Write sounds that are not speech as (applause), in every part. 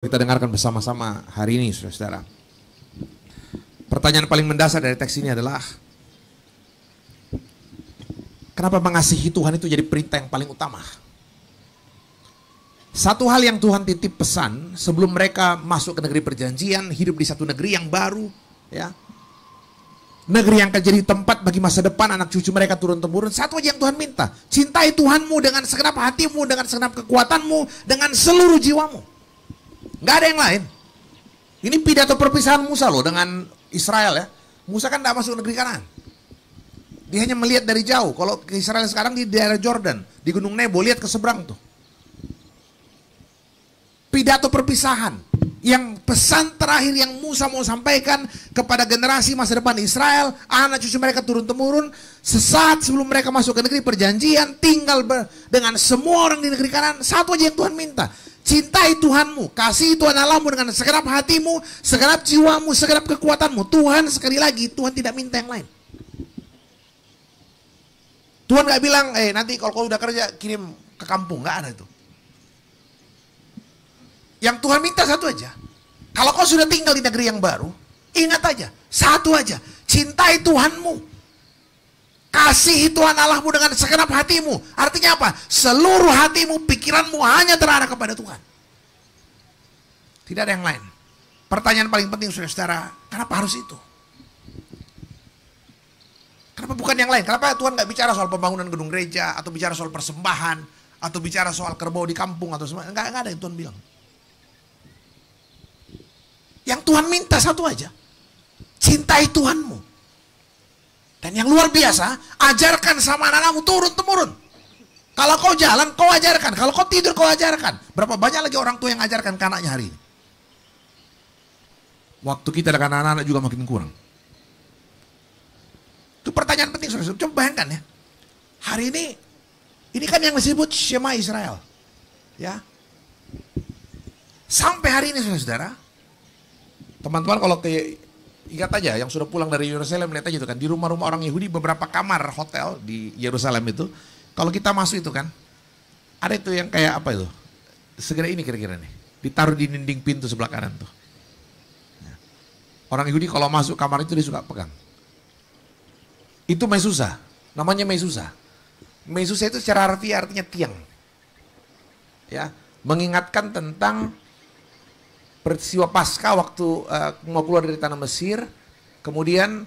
kita dengarkan bersama-sama hari ini, saudara-saudara. Pertanyaan paling mendasar dari teks ini adalah, kenapa mengasihi Tuhan itu jadi perintah yang paling utama? Satu hal yang Tuhan titip pesan sebelum mereka masuk ke negeri perjanjian, hidup di satu negeri yang baru, ya. Negeri yang akan jadi tempat bagi masa depan anak cucu mereka turun temurun. Satu aja yang Tuhan minta, cintai Tuhanmu dengan segenap hatimu, dengan segenap kekuatanmu, dengan seluruh jiwamu. Nggak ada yang lain. Ini pidato perpisahan Musa loh dengan Israel ya. Musa kan tidak masuk negeri kanan. Dia hanya melihat dari jauh. Kalau ke Israel sekarang di daerah Jordan, di Gunung Nebo, lihat ke seberang tuh. Pidato perpisahan. Yang pesan terakhir yang Musa mau sampaikan kepada generasi masa depan Israel, anak cucu mereka turun-temurun, sesaat sebelum mereka masuk ke negeri perjanjian, tinggal dengan semua orang di negeri kanan, satu aja yang Tuhan minta. Cintai Tuhanmu, kasih Tuhan Allahmu dengan segenap hatimu, segenap jiwamu, segenap kekuatanmu. Tuhan sekali lagi, Tuhan tidak minta yang lain. Tuhan gak bilang, eh nanti kalau kau udah kerja kirim ke kampung, gak ada itu. Yang Tuhan minta satu aja. Kalau kau sudah tinggal di negeri yang baru, ingat aja, satu aja, cintai Tuhanmu Kasihi Tuhan Allahmu dengan segenap hatimu. Artinya apa? Seluruh hatimu, pikiranmu hanya terarah kepada Tuhan. Tidak ada yang lain. Pertanyaan paling penting saudara-saudara, kenapa harus itu? Kenapa bukan yang lain? Kenapa Tuhan nggak bicara soal pembangunan gedung gereja, atau bicara soal persembahan, atau bicara soal kerbau di kampung, atau semua? Enggak, enggak ada yang Tuhan bilang. Yang Tuhan minta satu aja. Cintai Tuhanmu. Dan yang luar biasa, ajarkan sama anak-anakmu turun-temurun. Kalau kau jalan, kau ajarkan. Kalau kau tidur, kau ajarkan. Berapa banyak lagi orang tua yang ajarkan ke anaknya hari ini? Waktu kita dengan anak-anak juga makin kurang. Itu pertanyaan penting, saudara. Coba bayangkan ya. Hari ini, ini kan yang disebut Shema Israel. Ya. Sampai hari ini, saudara-saudara. Teman-teman kalau ke ingat aja yang sudah pulang dari Yerusalem lihat aja itu kan di rumah-rumah orang Yahudi beberapa kamar hotel di Yerusalem itu kalau kita masuk itu kan ada itu yang kayak apa itu segera ini kira-kira nih ditaruh di dinding pintu sebelah kanan tuh ya. orang Yahudi kalau masuk kamar itu dia suka pegang itu mesusa namanya mesusa mesusa itu secara harfiah artinya tiang ya mengingatkan tentang peristiwa pasca waktu uh, mau keluar dari tanah Mesir, kemudian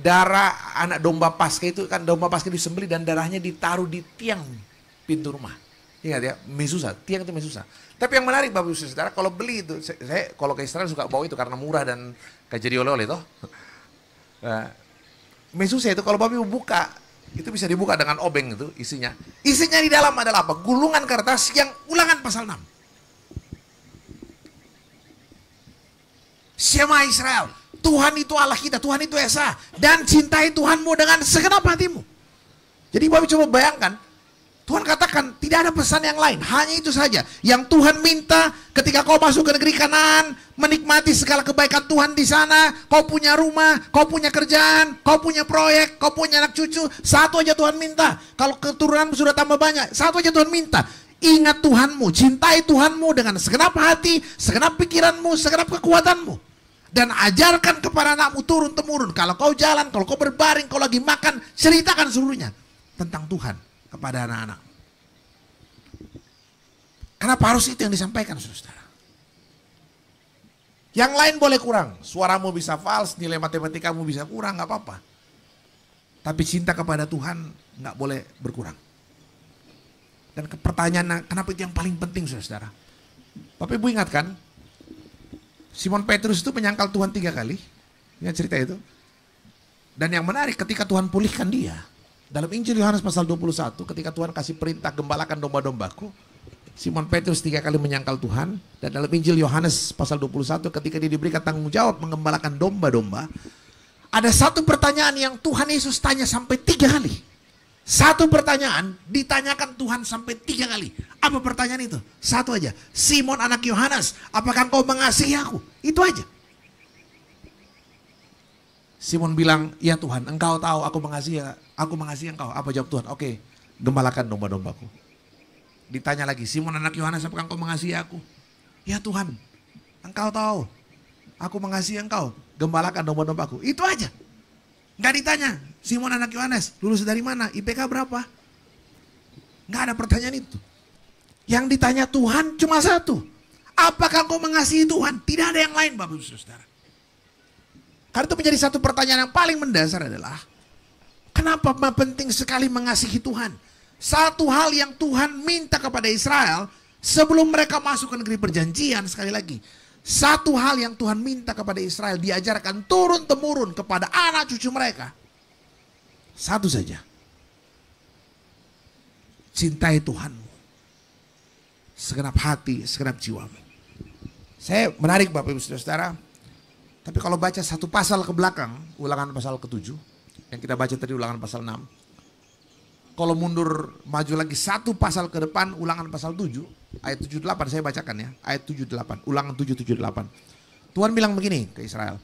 darah anak domba pasca itu kan domba pasca disembeli dan darahnya ditaruh di tiang pintu rumah. Ingat ya, mesusa, tiang itu mesusa. Tapi yang menarik Bapak Ibu Saudara, kalau beli itu, saya, kalau ke Israel suka bawa itu karena murah dan gak jadi oleh-oleh toh. (laughs) Eh, mesusa itu kalau Bapak Ibu buka, itu bisa dibuka dengan obeng itu isinya. Isinya di dalam adalah apa? Gulungan kertas yang ulangan pasal 6. Shema Israel. Tuhan itu Allah kita, Tuhan itu Esa. Dan cintai Tuhanmu dengan segenap hatimu. Jadi Bapak coba bayangkan, Tuhan katakan tidak ada pesan yang lain, hanya itu saja. Yang Tuhan minta ketika kau masuk ke negeri kanan, menikmati segala kebaikan Tuhan di sana, kau punya rumah, kau punya kerjaan, kau punya proyek, kau punya anak cucu, satu aja Tuhan minta. Kalau keturunan sudah tambah banyak, satu aja Tuhan minta. Ingat Tuhanmu, cintai Tuhanmu dengan segenap hati, segenap pikiranmu, segenap kekuatanmu dan ajarkan kepada anakmu turun temurun. Kalau kau jalan, kalau kau berbaring, kau lagi makan, ceritakan seluruhnya tentang Tuhan kepada anak-anak. Kenapa harus itu yang disampaikan saudara? Yang lain boleh kurang, suaramu bisa fals, nilai matematikamu bisa kurang, nggak apa-apa. Tapi cinta kepada Tuhan nggak boleh berkurang. Dan pertanyaan, kenapa itu yang paling penting saudara? Bapak Ibu ingatkan, Simon Petrus itu menyangkal Tuhan tiga kali. Ya cerita itu. Dan yang menarik ketika Tuhan pulihkan dia. Dalam Injil Yohanes pasal 21 ketika Tuhan kasih perintah gembalakan domba-dombaku. Simon Petrus tiga kali menyangkal Tuhan. Dan dalam Injil Yohanes pasal 21 ketika dia diberikan tanggung jawab mengembalakan domba-domba. Ada satu pertanyaan yang Tuhan Yesus tanya sampai tiga kali. Satu pertanyaan ditanyakan Tuhan sampai tiga kali. Apa pertanyaan itu? Satu aja. Simon anak Yohanes, apakah kau mengasihi aku? Itu aja. Simon bilang, ya Tuhan, engkau tahu aku mengasihi, aku mengasihi engkau. Apa jawab Tuhan? Oke, gembalakan domba-dombaku. Ditanya lagi, Simon anak Yohanes, apakah engkau mengasihi aku? Ya Tuhan, engkau tahu, aku mengasihi engkau. Gembalakan domba-dombaku. Itu aja. Nggak ditanya, Simon anak Yohanes, lulus dari mana? IPK berapa? Nggak ada pertanyaan itu. Yang ditanya Tuhan cuma satu. Apakah kau mengasihi Tuhan? Tidak ada yang lain Bapak Ibu Saudara. Karena itu menjadi satu pertanyaan yang paling mendasar adalah, kenapa penting sekali mengasihi Tuhan? Satu hal yang Tuhan minta kepada Israel sebelum mereka masuk ke negeri perjanjian, sekali lagi, satu hal yang Tuhan minta kepada Israel diajarkan turun-temurun kepada anak cucu mereka. Satu saja. Cintai Tuhanmu. Segenap hati, segenap jiwamu. Saya menarik Bapak Ibu Saudara. Tapi kalau baca satu pasal ke belakang, ulangan pasal ke-7. Yang kita baca tadi ulangan pasal 6. Kalau mundur maju lagi satu pasal ke depan, ulangan pasal 7 Ayat 78 saya bacakan ya. Ayat 78, ulangan 778. Tuhan bilang begini ke Israel.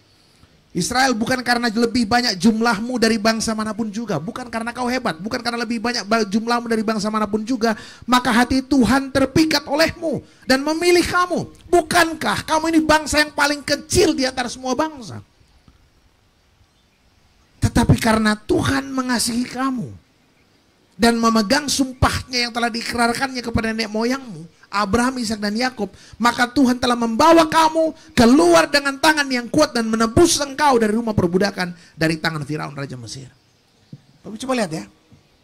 Israel bukan karena lebih banyak jumlahmu dari bangsa manapun juga, bukan karena kau hebat, bukan karena lebih banyak jumlahmu dari bangsa manapun juga, maka hati Tuhan terpikat olehmu dan memilih kamu. Bukankah kamu ini bangsa yang paling kecil di antara semua bangsa? Tetapi karena Tuhan mengasihi kamu dan memegang sumpahnya yang telah dikerarkannya kepada nenek moyangmu, Abraham, Ishak dan Yakub, maka Tuhan telah membawa kamu keluar dengan tangan yang kuat dan menebus engkau dari rumah perbudakan dari tangan Firaun raja Mesir. Tapi coba lihat ya.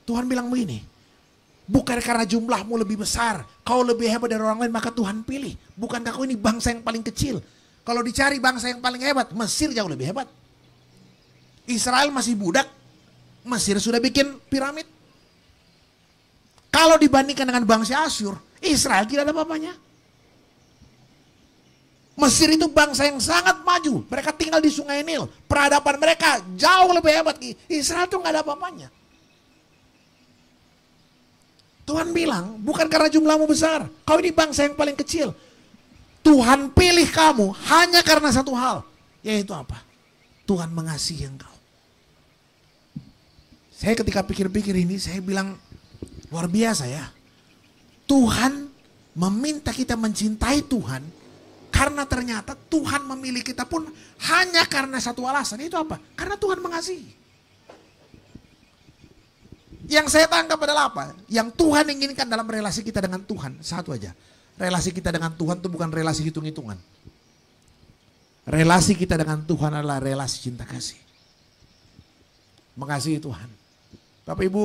Tuhan bilang begini, Bukan karena jumlahmu lebih besar, kau lebih hebat dari orang lain, maka Tuhan pilih. Bukan kau ini bangsa yang paling kecil. Kalau dicari bangsa yang paling hebat, Mesir jauh lebih hebat. Israel masih budak, Mesir sudah bikin piramid. Kalau dibandingkan dengan bangsa Asyur, Israel tidak ada apa-apanya. Mesir itu bangsa yang sangat maju. Mereka tinggal di sungai Nil. Peradaban mereka jauh lebih hebat. Israel itu nggak ada apa-apanya. Tuhan bilang, bukan karena jumlahmu besar. Kau ini bangsa yang paling kecil. Tuhan pilih kamu hanya karena satu hal. Yaitu apa? Tuhan mengasihi engkau. Saya ketika pikir-pikir ini, saya bilang, Luar biasa ya. Tuhan meminta kita mencintai Tuhan karena ternyata Tuhan memilih kita pun hanya karena satu alasan. Itu apa? Karena Tuhan mengasihi. Yang saya tangkap adalah apa? Yang Tuhan inginkan dalam relasi kita dengan Tuhan. Satu aja. Relasi kita dengan Tuhan itu bukan relasi hitung-hitungan. Relasi kita dengan Tuhan adalah relasi cinta kasih. Mengasihi Tuhan. Bapak Ibu,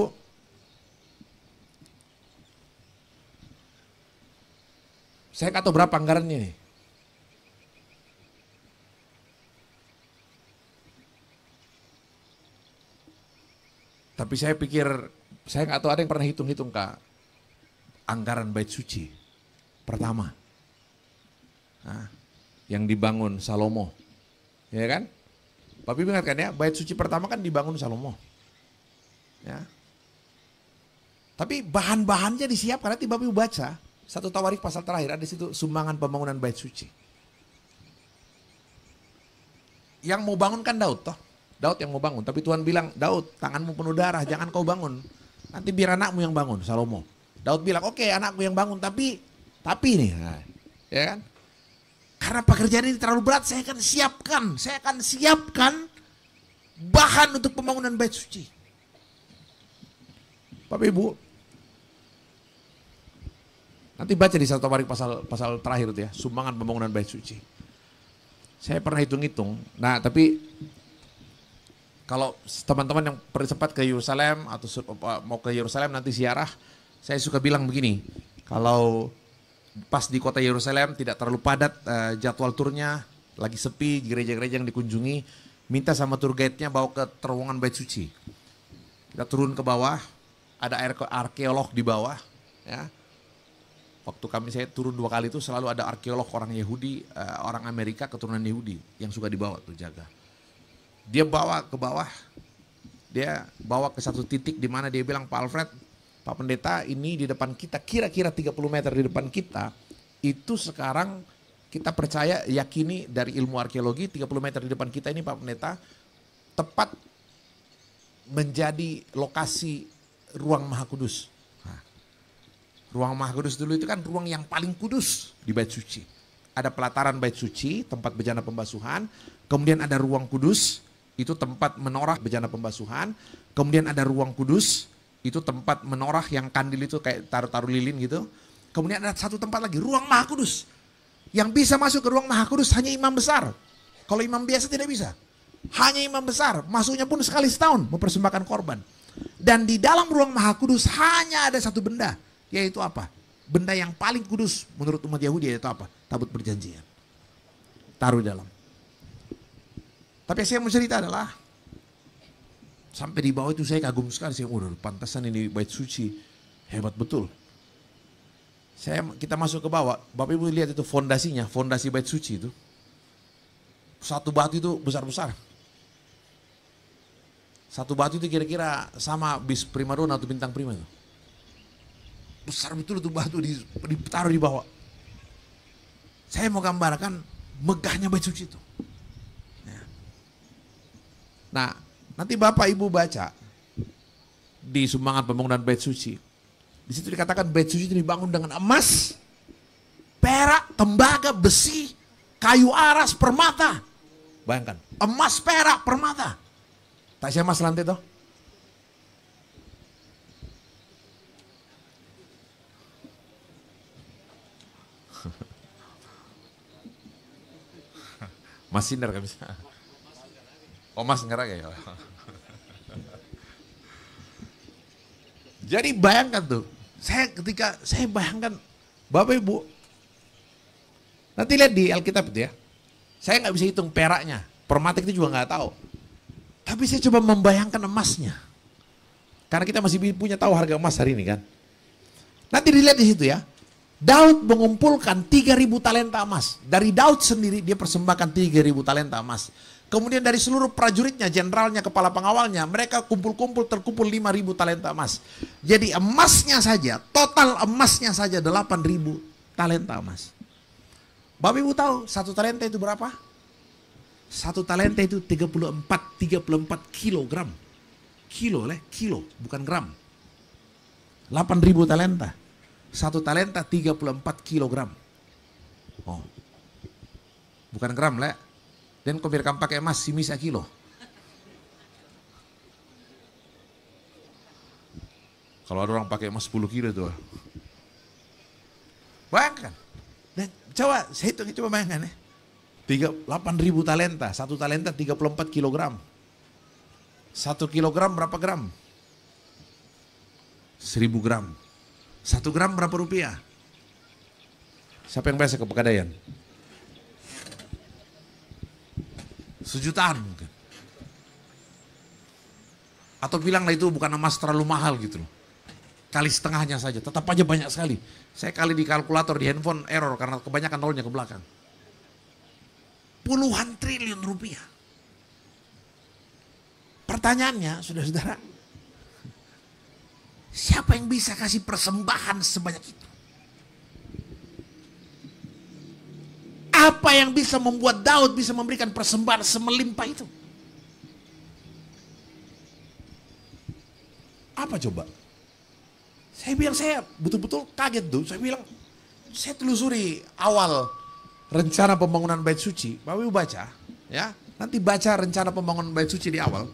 Saya nggak tahu berapa anggarannya nih. Tapi saya pikir, saya nggak tahu ada yang pernah hitung-hitung kak. Anggaran bait suci. Pertama. Nah, yang dibangun Salomo. Ya kan? Tapi ingat kan ya, bait suci pertama kan dibangun Salomo. Ya. Tapi bahan-bahannya disiapkan, nanti tiba Ibu baca. Satu tawarik pasal terakhir ada di situ sumbangan pembangunan bait suci. Yang mau bangun kan Daud toh. Daud yang mau bangun, tapi Tuhan bilang, "Daud, tanganmu penuh darah, jangan kau bangun. Nanti biar anakmu yang bangun, Salomo." Daud bilang, "Oke, okay, anakku yang bangun, tapi tapi nih." Nah, ya kan? Karena pekerjaan ini terlalu berat, saya akan siapkan, saya akan siapkan bahan untuk pembangunan bait suci. Bapak Ibu, Nanti baca di satu tawarik pasal pasal terakhir itu ya, sumbangan pembangunan bait suci. Saya pernah hitung-hitung. Nah, tapi kalau teman-teman yang sempat ke Yerusalem atau mau ke Yerusalem nanti siarah, saya suka bilang begini, kalau pas di kota Yerusalem tidak terlalu padat uh, jadwal turnya, lagi sepi gereja-gereja yang dikunjungi, minta sama tour guide-nya bawa ke terowongan bait suci. Kita turun ke bawah, ada arkeolog di bawah, ya Waktu kami saya turun dua kali itu selalu ada arkeolog orang Yahudi, uh, orang Amerika keturunan Yahudi yang suka dibawa tuh jaga. Dia bawa ke bawah, dia bawa ke satu titik di mana dia bilang Pak Alfred, Pak Pendeta ini di depan kita kira-kira 30 meter di depan kita itu sekarang kita percaya yakini dari ilmu arkeologi 30 meter di depan kita ini Pak Pendeta tepat menjadi lokasi ruang Maha Kudus. Ruang Maha Kudus dulu itu kan ruang yang paling kudus di Bait Suci. Ada pelataran Bait Suci, tempat bejana pembasuhan, kemudian ada ruang kudus, itu tempat menorah bejana pembasuhan, kemudian ada ruang kudus, itu tempat menorah yang kandil itu kayak taruh-taruh lilin gitu. Kemudian ada satu tempat lagi, ruang maha kudus. Yang bisa masuk ke ruang maha kudus hanya imam besar. Kalau imam biasa tidak bisa. Hanya imam besar, masuknya pun sekali setahun mempersembahkan korban. Dan di dalam ruang maha kudus hanya ada satu benda. Yaitu apa? Benda yang paling kudus menurut umat Yahudi yaitu apa? Tabut perjanjian. Taruh dalam. Tapi saya mau cerita adalah sampai di bawah itu saya kagum sekali. sih udah pantasan ini bait suci hebat betul. Saya kita masuk ke bawah, Bapak Ibu lihat itu fondasinya, fondasi bait suci itu. Satu batu itu besar-besar. Satu batu itu kira-kira sama bis primadona atau bintang prima itu besar betul itu batu di, ditaruh di bawah. Saya mau gambarkan megahnya baju suci itu. Ya. Nah, nanti Bapak Ibu baca di sumbangan pembangunan bait suci. Di situ dikatakan bait suci itu dibangun dengan emas, perak, tembaga, besi, kayu aras, permata. Bayangkan, emas, perak, permata. Tak sih emas lantai toh? Mas Sinar kan bisa. Oh Mas Ngerage ya. Jadi bayangkan tuh, saya ketika saya bayangkan Bapak Ibu nanti lihat di Alkitab itu ya. Saya nggak bisa hitung peraknya, permatik itu juga nggak tahu. Tapi saya coba membayangkan emasnya. Karena kita masih punya tahu harga emas hari ini kan. Nanti dilihat di situ ya. Daud mengumpulkan 3000 talenta emas. Dari Daud sendiri dia persembahkan 3000 talenta emas. Kemudian dari seluruh prajuritnya, jenderalnya, kepala pengawalnya, mereka kumpul-kumpul terkumpul 5000 talenta emas. Jadi emasnya saja, total emasnya saja 8000 talenta emas. Bapak Ibu tahu satu talenta itu berapa? Satu talenta itu 34 34 kilogram. Kilo leh, kilo, bukan gram. 8000 talenta. Satu talenta 34 kilogram. Oh. Bukan gram lah. Dan kau biarkan pakai emas simisa kilo. Kalau ada orang pakai emas 10 kilo itu. Ah. Bayangkan. Dan coba saya hitung coba bayangkan ya. 38 ribu talenta, satu talenta 34 kilogram. Satu kilogram berapa gram? 1000 gram. Satu gram berapa rupiah? Siapa yang biasa ke pegadaian? Sejutaan mungkin. Atau bilanglah itu bukan emas terlalu mahal gitu loh. Kali setengahnya saja, tetap aja banyak sekali. Saya kali di kalkulator di handphone error karena kebanyakan nolnya ke belakang. Puluhan triliun rupiah. Pertanyaannya, saudara-saudara, Siapa yang bisa kasih persembahan sebanyak itu? Apa yang bisa membuat Daud bisa memberikan persembahan semelimpah itu? Apa coba? Saya bilang saya betul-betul kaget tuh. Saya bilang saya telusuri awal rencana pembangunan bait suci. Bapak Ibu baca ya. Nanti baca rencana pembangunan bait suci di awal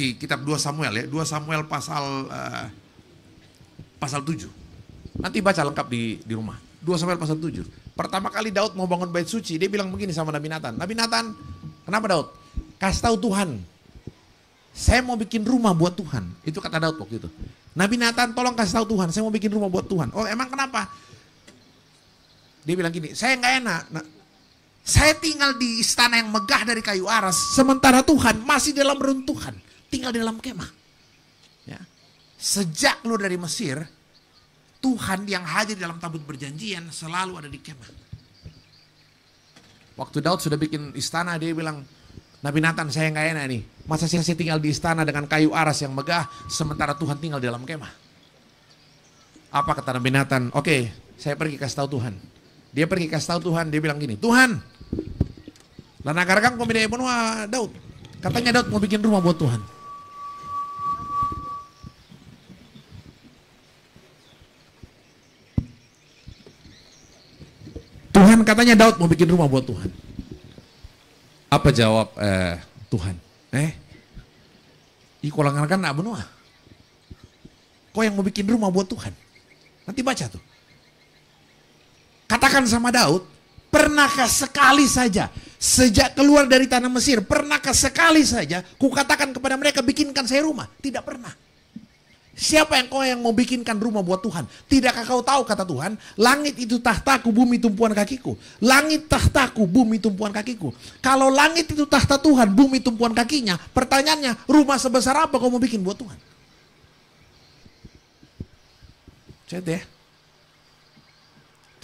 di kitab 2 Samuel ya, 2 Samuel pasal uh, pasal 7. Nanti baca lengkap di di rumah. 2 Samuel pasal 7. Pertama kali Daud mau bangun bait suci, dia bilang begini sama Nabi Nathan. Nabi Nathan, kenapa Daud? Kasih tahu Tuhan. Saya mau bikin rumah buat Tuhan. Itu kata Daud waktu itu. Nabi Nathan, tolong kasih tahu Tuhan, saya mau bikin rumah buat Tuhan. Oh, emang kenapa? Dia bilang gini, saya nggak enak. Nah, saya tinggal di istana yang megah dari kayu aras, sementara Tuhan masih dalam runtuhan tinggal di dalam kemah. Ya. Sejak lu dari Mesir, Tuhan yang hadir dalam tabut berjanjian selalu ada di kemah. Waktu Daud sudah bikin istana, dia bilang, Nabi Nathan saya nggak enak nih. Masa saya, saya tinggal di istana dengan kayu aras yang megah, sementara Tuhan tinggal di dalam kemah. Apa kata Nabi Nathan? Oke, okay, saya pergi kasih tahu Tuhan. Dia pergi kasih tahu Tuhan, dia bilang gini, Tuhan, kau pemidai penuh Daud. Katanya Daud mau bikin rumah buat Tuhan. katanya Daud mau bikin rumah buat Tuhan. Apa jawab eh, Tuhan? Eh, ikolangan kan nak benua. Ah. Kau yang mau bikin rumah buat Tuhan. Nanti baca tuh. Katakan sama Daud, pernahkah sekali saja sejak keluar dari tanah Mesir, pernahkah sekali saja kukatakan kepada mereka bikinkan saya rumah? Tidak pernah. Siapa yang kau yang mau bikinkan rumah buat Tuhan? Tidakkah kau tahu kata Tuhan, langit itu tahtaku, bumi tumpuan kakiku. Langit tahtaku, bumi tumpuan kakiku. Kalau langit itu tahta Tuhan, bumi tumpuan kakinya, pertanyaannya, rumah sebesar apa kau mau bikin buat Tuhan? Cet ya.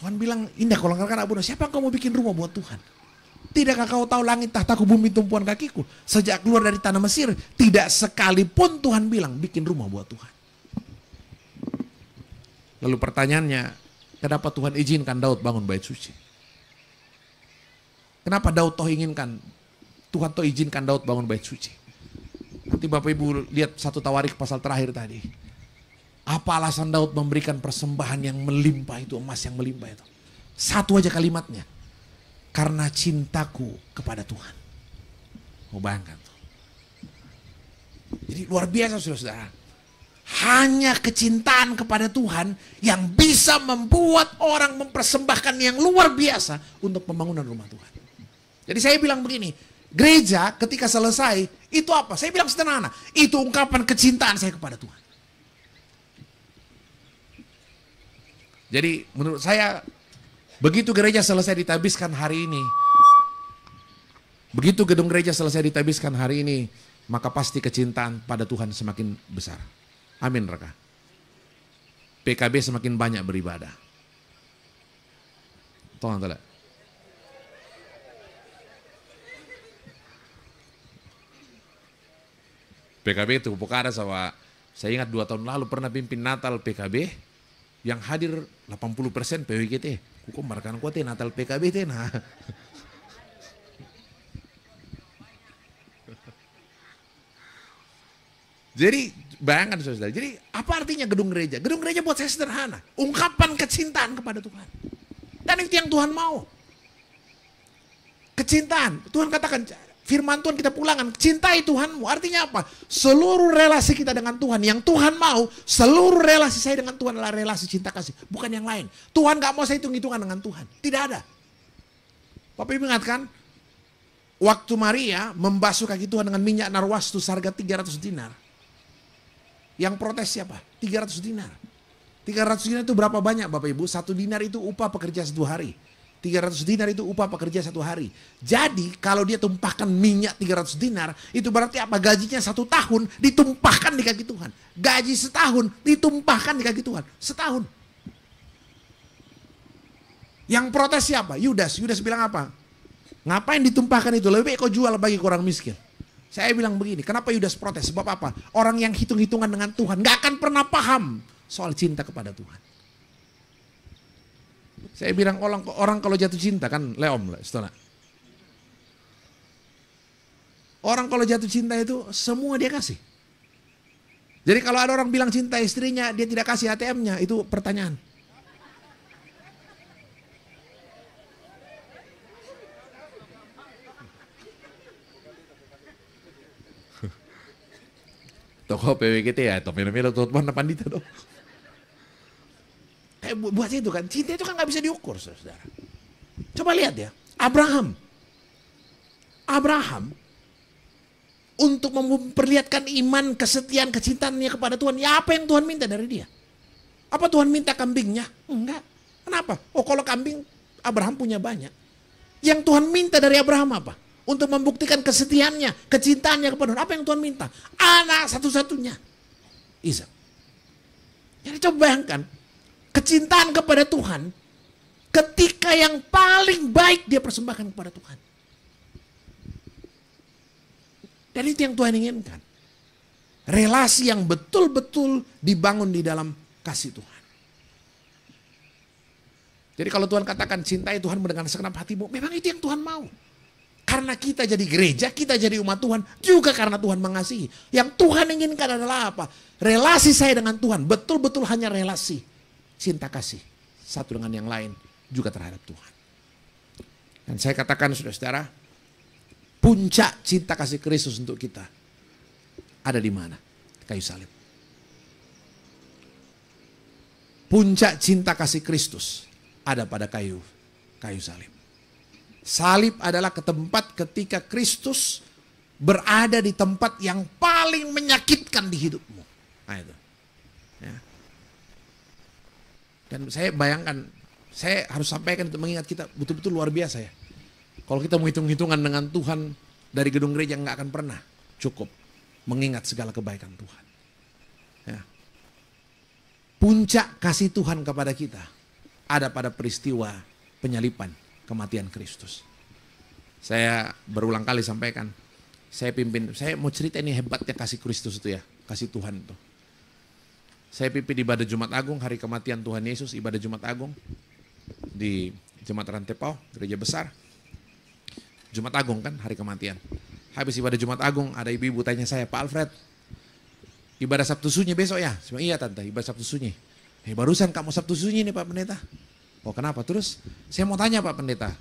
Tuhan bilang, indah kalau langkah anak bunuh, siapa yang kau mau bikin rumah buat Tuhan? Tidakkah kau tahu langit tahtaku bumi tumpuan kakiku? Sejak keluar dari tanah Mesir, tidak sekalipun Tuhan bilang bikin rumah buat Tuhan. Lalu pertanyaannya, kenapa Tuhan izinkan Daud bangun bait suci? Kenapa Daud toh inginkan? Tuhan toh izinkan Daud bangun bait suci. Nanti Bapak Ibu lihat satu tawarik pasal terakhir tadi. Apa alasan Daud memberikan persembahan yang melimpah itu, emas yang melimpah itu? Satu aja kalimatnya. Karena cintaku kepada Tuhan. Mau bayangkan tuh. Jadi luar biasa saudara-saudara. Hanya kecintaan kepada Tuhan yang bisa membuat orang mempersembahkan yang luar biasa untuk pembangunan rumah Tuhan. Jadi saya bilang begini, gereja ketika selesai itu apa? Saya bilang sederhana, itu ungkapan kecintaan saya kepada Tuhan. Jadi menurut saya begitu gereja selesai ditabiskan hari ini, begitu gedung gereja selesai ditabiskan hari ini, maka pasti kecintaan pada Tuhan semakin besar. Amin raka. PKB semakin banyak beribadah. Tolong tolak. PKB itu ada sama saya ingat dua tahun lalu pernah pimpin Natal PKB yang hadir 80 persen PWGT. Kok markan kuat Natal PKB teh nah. (laughs) Jadi Bayangkan saudara. Jadi apa artinya gedung gereja? Gedung gereja buat saya sederhana. Ungkapan kecintaan kepada Tuhan. Dan itu yang Tuhan mau. Kecintaan. Tuhan katakan firman Tuhan kita pulangan, Cintai Tuhanmu. Artinya apa? Seluruh relasi kita dengan Tuhan. Yang Tuhan mau, seluruh relasi saya dengan Tuhan adalah relasi cinta kasih. Bukan yang lain. Tuhan gak mau saya hitung-hitungan dengan Tuhan. Tidak ada. Bapak Ibu ingatkan, waktu Maria membasuh kaki Tuhan dengan minyak narwastu sarga 300 dinar. Yang protes siapa? 300 dinar. 300 dinar itu berapa banyak Bapak Ibu? Satu dinar itu upah pekerja satu hari. 300 dinar itu upah pekerja satu hari. Jadi kalau dia tumpahkan minyak 300 dinar, itu berarti apa? Gajinya satu tahun ditumpahkan di kaki Tuhan. Gaji setahun ditumpahkan di kaki Tuhan. Setahun. Yang protes siapa? Yudas. Yudas bilang apa? Ngapain ditumpahkan itu? Lebih baik kau jual bagi orang miskin. Saya bilang begini, kenapa Yudas protes? Sebab apa? Orang yang hitung-hitungan dengan Tuhan gak akan pernah paham soal cinta kepada Tuhan. Saya bilang orang, orang kalau jatuh cinta kan leom lah, setelah. Orang kalau jatuh cinta itu semua dia kasih. Jadi kalau ada orang bilang cinta istrinya, dia tidak kasih ATM-nya, itu pertanyaan. Toko PWGT ya, fenomena ya, mana Pandita dong. Kayak eh, bu buat itu kan, cinta itu kan nggak bisa diukur saudara. Coba lihat ya, Abraham. Abraham untuk memperlihatkan iman, kesetiaan, kecintaannya kepada Tuhan. Ya apa yang Tuhan minta dari dia? Apa Tuhan minta kambingnya? Enggak. Kenapa? Oh kalau kambing Abraham punya banyak. Yang Tuhan minta dari Abraham apa? untuk membuktikan kesetiaannya, kecintaannya kepada Tuhan. Apa yang Tuhan minta? Anak satu-satunya. Isa. Jadi coba bayangkan, kecintaan kepada Tuhan ketika yang paling baik dia persembahkan kepada Tuhan. Dan itu yang Tuhan inginkan. Relasi yang betul-betul dibangun di dalam kasih Tuhan. Jadi kalau Tuhan katakan cintai Tuhan dengan segenap hatimu, memang itu yang Tuhan mau. Karena kita jadi gereja, kita jadi umat Tuhan, juga karena Tuhan mengasihi. Yang Tuhan inginkan adalah apa? Relasi saya dengan Tuhan, betul-betul hanya relasi. Cinta kasih, satu dengan yang lain, juga terhadap Tuhan. Dan saya katakan sudah saudara puncak cinta kasih Kristus untuk kita ada di mana? Kayu salib. Puncak cinta kasih Kristus ada pada kayu kayu salib. Salib adalah ke tempat ketika Kristus berada di tempat yang paling menyakitkan di hidupmu. Nah itu. Ya. Dan saya bayangkan, saya harus sampaikan untuk mengingat kita betul-betul luar biasa ya. Kalau kita menghitung hitungan dengan Tuhan dari gedung gereja nggak akan pernah cukup mengingat segala kebaikan Tuhan. Ya. Puncak kasih Tuhan kepada kita ada pada peristiwa penyalipan kematian Kristus. Saya berulang kali sampaikan, saya pimpin, saya mau cerita ini hebatnya kasih Kristus itu ya, kasih Tuhan itu. Saya pimpin ibadah Jumat Agung, hari kematian Tuhan Yesus, ibadah Jumat Agung di Jumat Rantepau, gereja besar. Jumat Agung kan, hari kematian. Habis ibadah Jumat Agung, ada ibu-ibu tanya saya, Pak Alfred, ibadah Sabtu Sunyi besok ya? Cuma, iya tante, ibadah Sabtu Sunyi. Eh, barusan kamu Sabtu Sunyi nih Pak Pendeta. Oh kenapa? Terus saya mau tanya Pak Pendeta.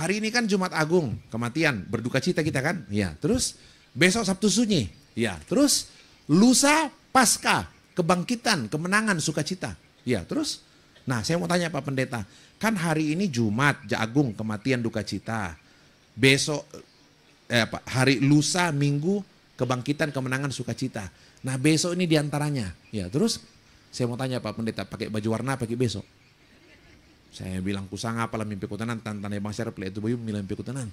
Hari ini kan Jumat Agung, kematian, berduka cita kita kan? Iya. Terus besok Sabtu Sunyi. Iya. Terus lusa pasca, kebangkitan, kemenangan, sukacita. Iya. Terus Nah saya mau tanya Pak Pendeta, kan hari ini Jumat, Agung, kematian, duka cita. Besok, eh, apa, hari lusa, minggu, kebangkitan, kemenangan, sukacita. Nah besok ini diantaranya. Ya terus saya mau tanya Pak Pendeta, pakai baju warna pakai besok? Saya bilang kusang apalah mimpi kutenan, tantan bang serple itu bayu milah mimpi kutenan.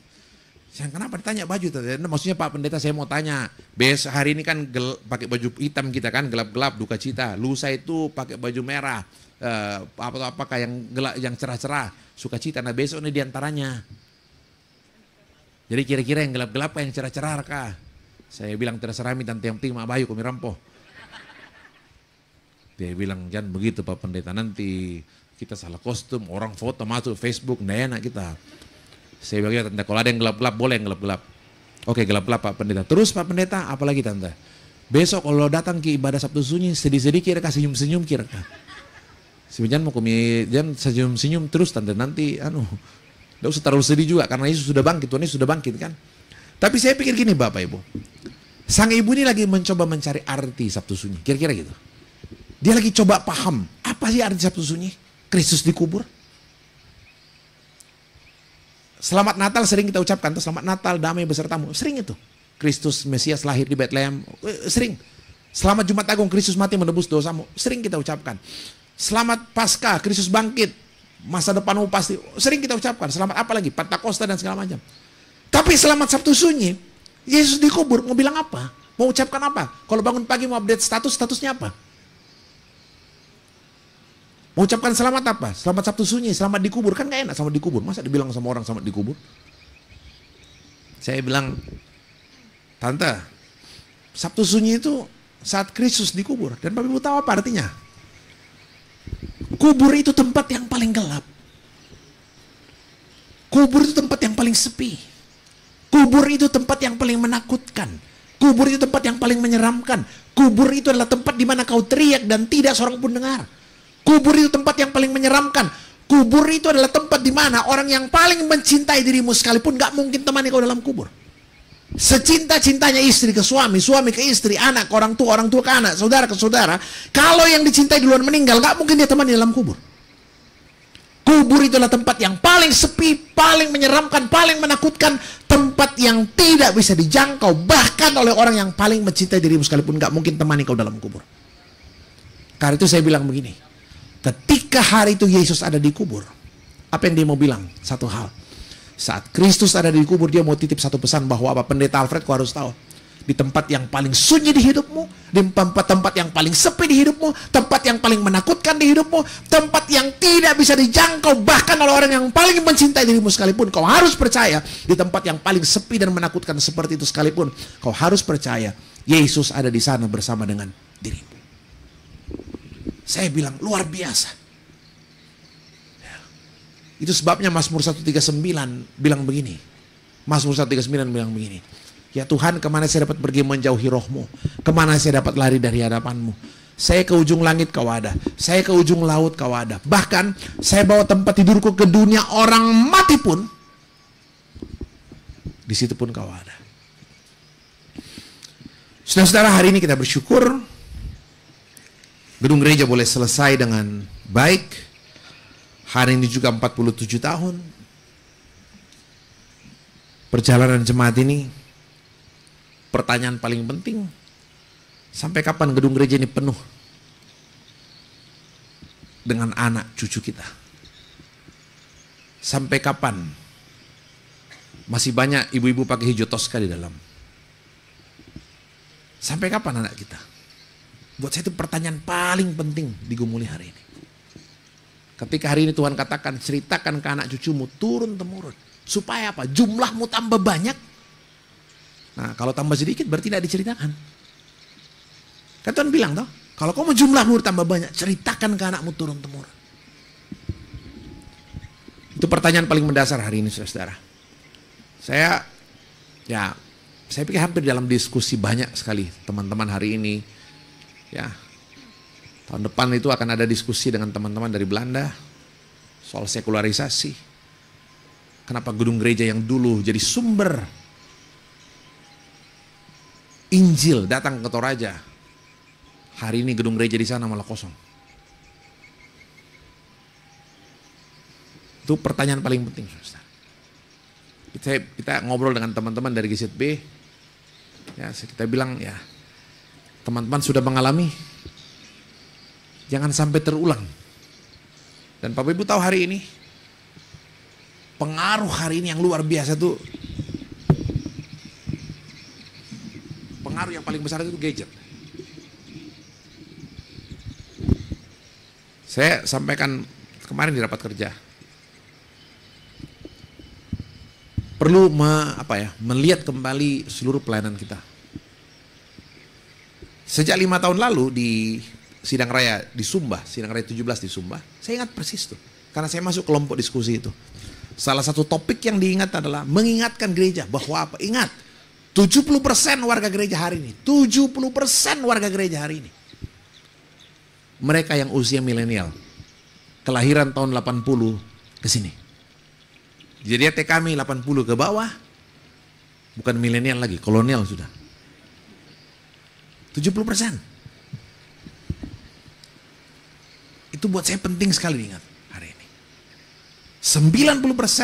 Saya kenapa ditanya baju tadi? Nah, maksudnya Pak Pendeta saya mau tanya. Bes hari ini kan gel, pakai baju hitam kita kan gelap-gelap duka cita. Lusa itu pakai baju merah. Eh, apa apakah yang gelap yang cerah-cerah suka cita Nah besok ini diantaranya. Jadi kira-kira yang gelap-gelap apa yang cerah-cerah kah? Saya bilang terserah minta yang penting Mak Bayu kami rampoh. Dia bilang jangan begitu Pak Pendeta nanti kita salah kostum, orang foto masuk Facebook, nggak enak kita. Saya bilang, ya, tante kalau ada yang gelap-gelap, boleh yang gelap-gelap. Oke gelap-gelap Pak Pendeta. Terus Pak Pendeta, apalagi tante? Besok kalau datang ke ibadah Sabtu Sunyi, sedih-sedih kira kasih senyum-senyum kira. Sebenarnya mau kumi, jangan senyum-senyum terus tante nanti, anu, tidak usah terlalu sedih juga karena Yesus sudah bangkit, Tuhan Yesus sudah bangkit kan. Tapi saya pikir gini Bapak Ibu, sang ibu ini lagi mencoba mencari arti Sabtu Sunyi, kira-kira gitu. Dia lagi coba paham apa sih arti Sabtu Sunyi? Kristus dikubur. Selamat Natal sering kita ucapkan, tuh selamat Natal damai besertamu. Sering itu. Kristus Mesias lahir di Bethlehem, eh, sering. Selamat Jumat Agung, Kristus mati menebus dosamu. Sering kita ucapkan. Selamat Pasca Kristus bangkit. Masa depanmu pasti. Sering kita ucapkan. Selamat apa lagi? Pentakosta dan segala macam. Tapi selamat Sabtu Sunyi, Yesus dikubur, mau bilang apa? Mau ucapkan apa? Kalau bangun pagi mau update status, statusnya apa? Mengucapkan selamat apa? Selamat Sabtu Sunyi, selamat dikubur. Kan gak enak sama dikubur. Masa dibilang sama orang selamat dikubur? Saya bilang, Tante, Sabtu Sunyi itu saat Kristus dikubur. Dan Bapak Ibu tahu apa artinya? Kubur itu tempat yang paling gelap. Kubur itu tempat yang paling sepi. Kubur itu tempat yang paling menakutkan. Kubur itu tempat yang paling menyeramkan. Kubur itu adalah tempat di mana kau teriak dan tidak seorang pun dengar. Kubur itu tempat yang paling menyeramkan. Kubur itu adalah tempat di mana orang yang paling mencintai dirimu sekalipun gak mungkin temani kau dalam kubur. Secinta-cintanya istri ke suami, suami ke istri, anak ke orang tua, orang tua ke anak, saudara ke saudara. Kalau yang dicintai duluan meninggal, gak mungkin dia temani dalam kubur. Kubur itu adalah tempat yang paling sepi, paling menyeramkan, paling menakutkan. Tempat yang tidak bisa dijangkau, bahkan oleh orang yang paling mencintai dirimu sekalipun gak mungkin temani kau dalam kubur. Karena itu saya bilang begini, Ketika hari itu Yesus ada di kubur, apa yang dia mau bilang? Satu hal. Saat Kristus ada di kubur, dia mau titip satu pesan bahwa apa pendeta Alfred kau harus tahu. Di tempat yang paling sunyi di hidupmu, di tempat-tempat yang paling sepi di hidupmu, tempat yang paling menakutkan di hidupmu, tempat yang tidak bisa dijangkau bahkan oleh orang yang paling mencintai dirimu sekalipun, kau harus percaya di tempat yang paling sepi dan menakutkan seperti itu sekalipun, kau harus percaya Yesus ada di sana bersama dengan dirimu. Saya bilang luar biasa. Ya. Itu sebabnya Mazmur 139 bilang begini. Mazmur 139 bilang begini. Ya Tuhan kemana saya dapat pergi menjauhi rohmu. Kemana saya dapat lari dari hadapanmu. Saya ke ujung langit kau ada. Saya ke ujung laut kau ada. Bahkan saya bawa tempat tidurku ke dunia orang mati pun. Di situ pun kau ada. Saudara-saudara hari ini kita bersyukur Gedung gereja boleh selesai dengan baik. Hari ini juga 47 tahun. Perjalanan jemaat ini pertanyaan paling penting. Sampai kapan gedung gereja ini penuh dengan anak cucu kita? Sampai kapan masih banyak ibu-ibu pakai hijau toska di dalam? Sampai kapan anak kita? Buat saya itu pertanyaan paling penting digumuli hari ini. Ketika hari ini Tuhan katakan, ceritakan ke anak cucumu turun temurun. Supaya apa? Jumlahmu tambah banyak. Nah kalau tambah sedikit berarti tidak diceritakan. Kan Tuhan bilang toh, kalau kamu jumlahmu tambah banyak, ceritakan ke anakmu turun temurun. Itu pertanyaan paling mendasar hari ini saudara-saudara. Saya ya saya pikir hampir dalam diskusi banyak sekali teman-teman hari ini Ya. Tahun depan itu akan ada diskusi dengan teman-teman dari Belanda soal sekularisasi. Kenapa gedung gereja yang dulu jadi sumber Injil datang ke Toraja. Hari ini gedung gereja di sana malah kosong. Itu pertanyaan paling penting, Saudara. Kita, kita ngobrol dengan teman-teman dari GZB, ya kita bilang ya Teman-teman sudah mengalami? Jangan sampai terulang. Dan Bapak Ibu tahu hari ini, pengaruh hari ini yang luar biasa tuh, pengaruh yang paling besar itu gadget. Saya sampaikan kemarin di rapat kerja, perlu me, apa ya melihat kembali seluruh pelayanan kita Sejak lima tahun lalu di sidang raya di Sumba, sidang raya 17 di Sumba, saya ingat persis tuh. Karena saya masuk kelompok diskusi itu. Salah satu topik yang diingat adalah mengingatkan gereja bahwa apa? Ingat, 70% warga gereja hari ini, 70% warga gereja hari ini. Mereka yang usia milenial, kelahiran tahun 80 ke sini. Jadi kami 80 ke bawah, bukan milenial lagi, kolonial sudah. 70 Itu buat saya penting sekali diingat hari ini. 90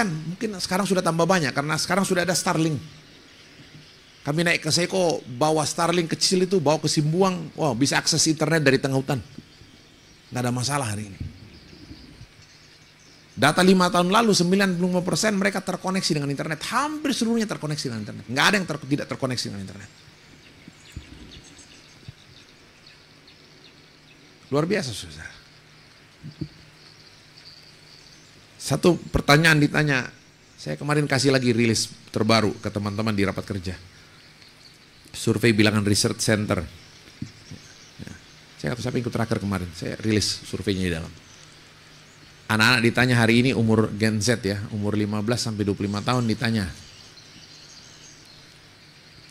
mungkin sekarang sudah tambah banyak karena sekarang sudah ada Starlink. Kami naik ke Seko, bawa Starlink kecil itu, bawa ke Simbuang, wow, bisa akses internet dari tengah hutan. Nggak ada masalah hari ini. Data lima tahun lalu 95% mereka terkoneksi dengan internet. Hampir seluruhnya terkoneksi dengan internet. Nggak ada yang ter, tidak terkoneksi dengan internet. Luar biasa saudara. Satu pertanyaan ditanya, saya kemarin kasih lagi rilis terbaru ke teman-teman di rapat kerja. Survei bilangan research center. Ya. Saya kata siapa ikut terakhir kemarin, saya rilis surveinya di dalam. Anak-anak ditanya hari ini umur Gen Z ya, umur 15 sampai 25 tahun ditanya.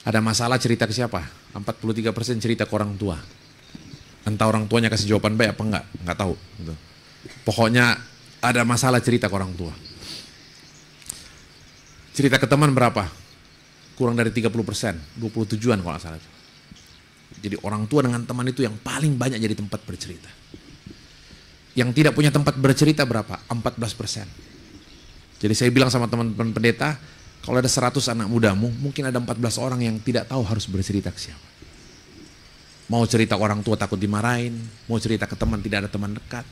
Ada masalah cerita ke siapa? 43% cerita ke orang tua entah orang tuanya kasih jawaban baik apa enggak, enggak tahu. Gitu. Pokoknya ada masalah cerita ke orang tua. Cerita ke teman berapa? Kurang dari 30 persen, 27-an kalau nggak salah. Jadi orang tua dengan teman itu yang paling banyak jadi tempat bercerita. Yang tidak punya tempat bercerita berapa? 14 persen. Jadi saya bilang sama teman-teman pendeta, kalau ada 100 anak mudamu, mungkin ada 14 orang yang tidak tahu harus bercerita ke siapa. Mau cerita orang tua takut dimarahin, mau cerita ke teman tidak ada teman dekat.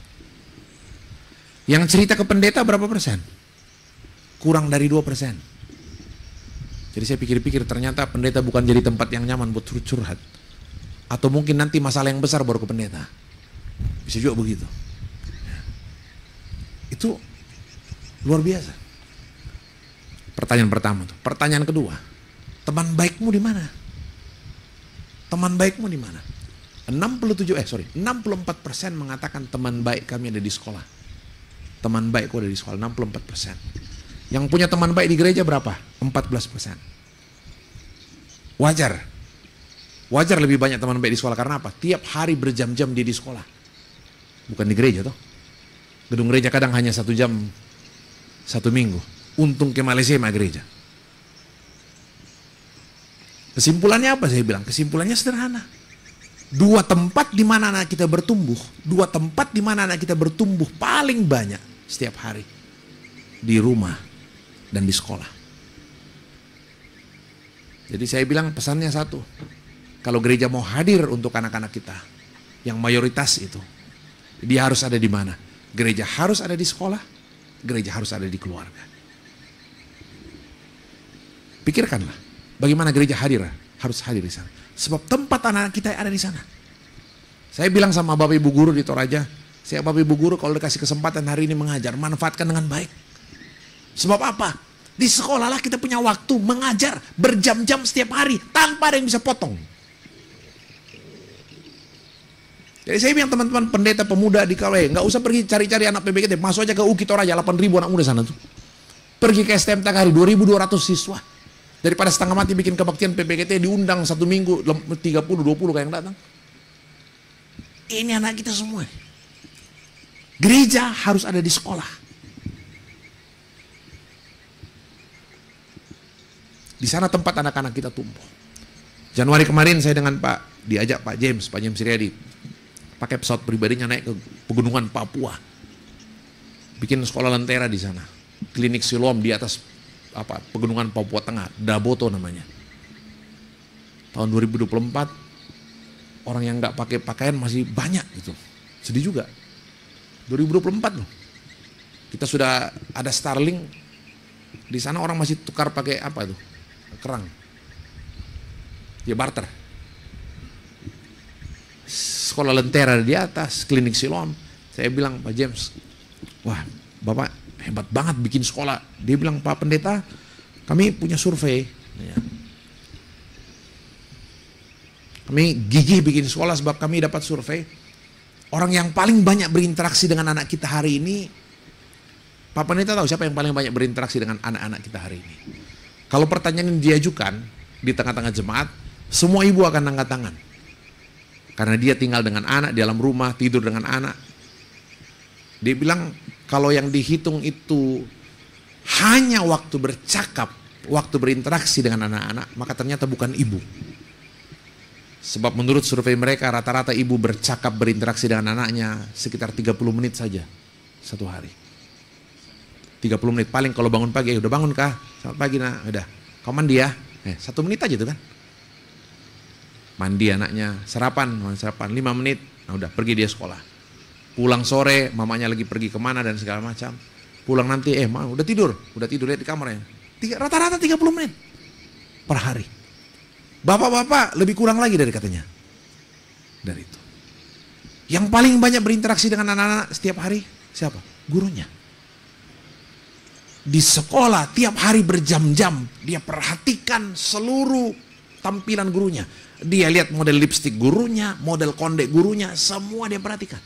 Yang cerita ke pendeta berapa persen? Kurang dari dua persen. Jadi saya pikir-pikir ternyata pendeta bukan jadi tempat yang nyaman buat curhat. Atau mungkin nanti masalah yang besar baru ke pendeta. Bisa juga begitu. Itu luar biasa. Pertanyaan pertama tuh. Pertanyaan kedua, teman baikmu di mana? Teman baikmu di mana? 67 eh sorry 64 persen mengatakan teman baik kami ada di sekolah. Teman baikku ada di sekolah 64 persen. Yang punya teman baik di gereja berapa? 14 persen. Wajar. Wajar lebih banyak teman baik di sekolah karena apa? Tiap hari berjam-jam dia di sekolah. Bukan di gereja toh. Gedung gereja kadang hanya satu jam satu minggu. Untung ke Malaysia mah gereja. Kesimpulannya apa saya bilang? Kesimpulannya sederhana. Dua tempat di mana anak kita bertumbuh, dua tempat di mana anak kita bertumbuh paling banyak setiap hari. Di rumah dan di sekolah. Jadi saya bilang pesannya satu. Kalau gereja mau hadir untuk anak-anak kita, yang mayoritas itu, dia harus ada di mana? Gereja harus ada di sekolah, gereja harus ada di keluarga. Pikirkanlah. Bagaimana gereja hadir? Harus hadir di sana. Sebab tempat anak-anak kita ada di sana. Saya bilang sama Bapak Ibu Guru di Toraja, saya Bapak Ibu Guru kalau dikasih kesempatan hari ini mengajar, manfaatkan dengan baik. Sebab apa? Di sekolah lah kita punya waktu mengajar berjam-jam setiap hari tanpa ada yang bisa potong. Jadi saya bilang teman-teman pendeta pemuda di KW, nggak usah pergi cari-cari anak PBKT, masuk aja ke UKI Toraja 8.000 anak muda sana tuh. Pergi ke STM hari, 2.200 siswa. Daripada setengah mati bikin kebaktian PPKT diundang satu minggu 30 20 kayak yang datang. Ini anak kita semua. Gereja harus ada di sekolah. Di sana tempat anak-anak kita tumbuh. Januari kemarin saya dengan Pak diajak Pak James, Pak James Riyadi pakai pesawat pribadinya naik ke pegunungan Papua. Bikin sekolah lentera di sana. Klinik Silom di atas apa pegunungan Papua Tengah, Daboto namanya. Tahun 2024 orang yang nggak pakai pakaian masih banyak gitu. Sedih juga. 2024 loh. Kita sudah ada Starling Di sana orang masih tukar pakai apa tuh? Kerang. Ya barter. Sekolah Lentera di atas, klinik Silom. Saya bilang Pak James, wah Bapak hebat banget bikin sekolah. Dia bilang, Pak Pendeta, kami punya survei. Iya. Kami gigih bikin sekolah sebab kami dapat survei. Orang yang paling banyak berinteraksi dengan anak kita hari ini, Pak Pendeta tahu siapa yang paling banyak berinteraksi dengan anak-anak kita hari ini. Kalau pertanyaan yang diajukan di tengah-tengah jemaat, semua ibu akan angkat tangan. Karena dia tinggal dengan anak di dalam rumah, tidur dengan anak. Dia bilang, kalau yang dihitung itu hanya waktu bercakap, waktu berinteraksi dengan anak-anak, maka ternyata bukan ibu. Sebab menurut survei mereka rata-rata ibu bercakap berinteraksi dengan anaknya sekitar 30 menit saja satu hari. 30 menit paling kalau bangun pagi, ya udah bangun kah? Selamat pagi nak, udah. Kau mandi ya? Eh, satu menit aja tuh kan. Mandi anaknya, sarapan, sarapan 5 menit, nah udah pergi dia sekolah pulang sore mamanya lagi pergi kemana dan segala macam pulang nanti eh mah udah tidur udah tidur lihat di kamarnya rata-rata 30 menit per hari bapak-bapak lebih kurang lagi dari katanya dari itu yang paling banyak berinteraksi dengan anak-anak setiap hari siapa gurunya di sekolah tiap hari berjam-jam dia perhatikan seluruh tampilan gurunya dia lihat model lipstik gurunya model konde gurunya semua dia perhatikan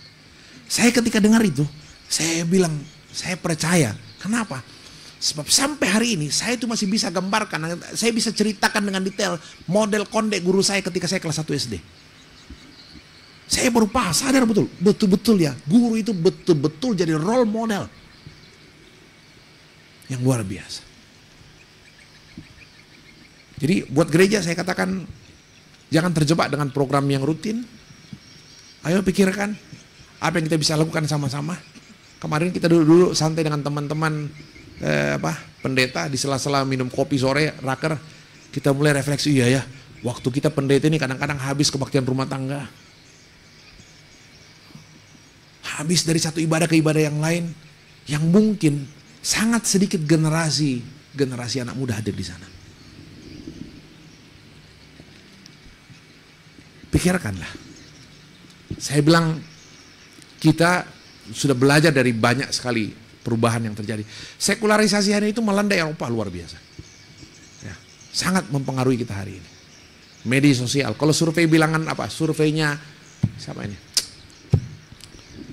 saya ketika dengar itu, saya bilang, saya percaya. Kenapa? Sebab sampai hari ini saya itu masih bisa gambarkan, saya bisa ceritakan dengan detail model kondek guru saya ketika saya kelas 1 SD. Saya baru paham, sadar betul, betul-betul ya, guru itu betul-betul jadi role model. Yang luar biasa. Jadi buat gereja saya katakan, jangan terjebak dengan program yang rutin. Ayo pikirkan, apa yang kita bisa lakukan sama-sama. Kemarin kita dulu-dulu santai dengan teman-teman eh, apa pendeta di sela-sela minum kopi sore raker kita mulai refleksi iya ya waktu kita pendeta ini kadang-kadang habis kebaktian rumah tangga habis dari satu ibadah ke ibadah yang lain yang mungkin sangat sedikit generasi generasi anak muda hadir di sana pikirkanlah saya bilang kita sudah belajar dari banyak sekali perubahan yang terjadi. Sekularisasi hari itu melanda Eropa luar biasa. Ya, sangat mempengaruhi kita hari ini. Media sosial. Kalau survei bilangan apa? Surveinya siapa ini?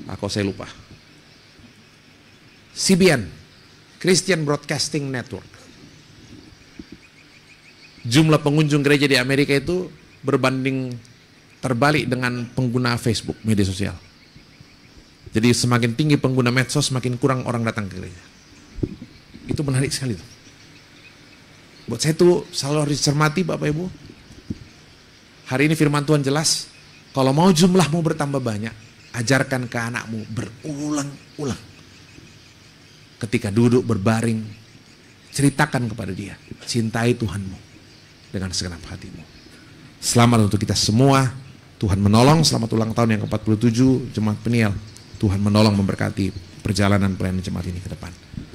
Aku saya lupa. CBN, Christian Broadcasting Network. Jumlah pengunjung gereja di Amerika itu berbanding terbalik dengan pengguna Facebook, media sosial. Jadi semakin tinggi pengguna medsos, semakin kurang orang datang ke gereja. Itu menarik sekali. Tuh. Buat saya itu selalu harus dicermati Bapak Ibu. Hari ini firman Tuhan jelas, kalau mau jumlahmu bertambah banyak, ajarkan ke anakmu berulang-ulang. Ketika duduk berbaring, ceritakan kepada dia, cintai Tuhanmu dengan segenap hatimu. Selamat untuk kita semua. Tuhan menolong selamat ulang tahun yang ke-47 Jemaat Peniel. Tuhan menolong memberkati perjalanan pelayanan jemaat ini ke depan.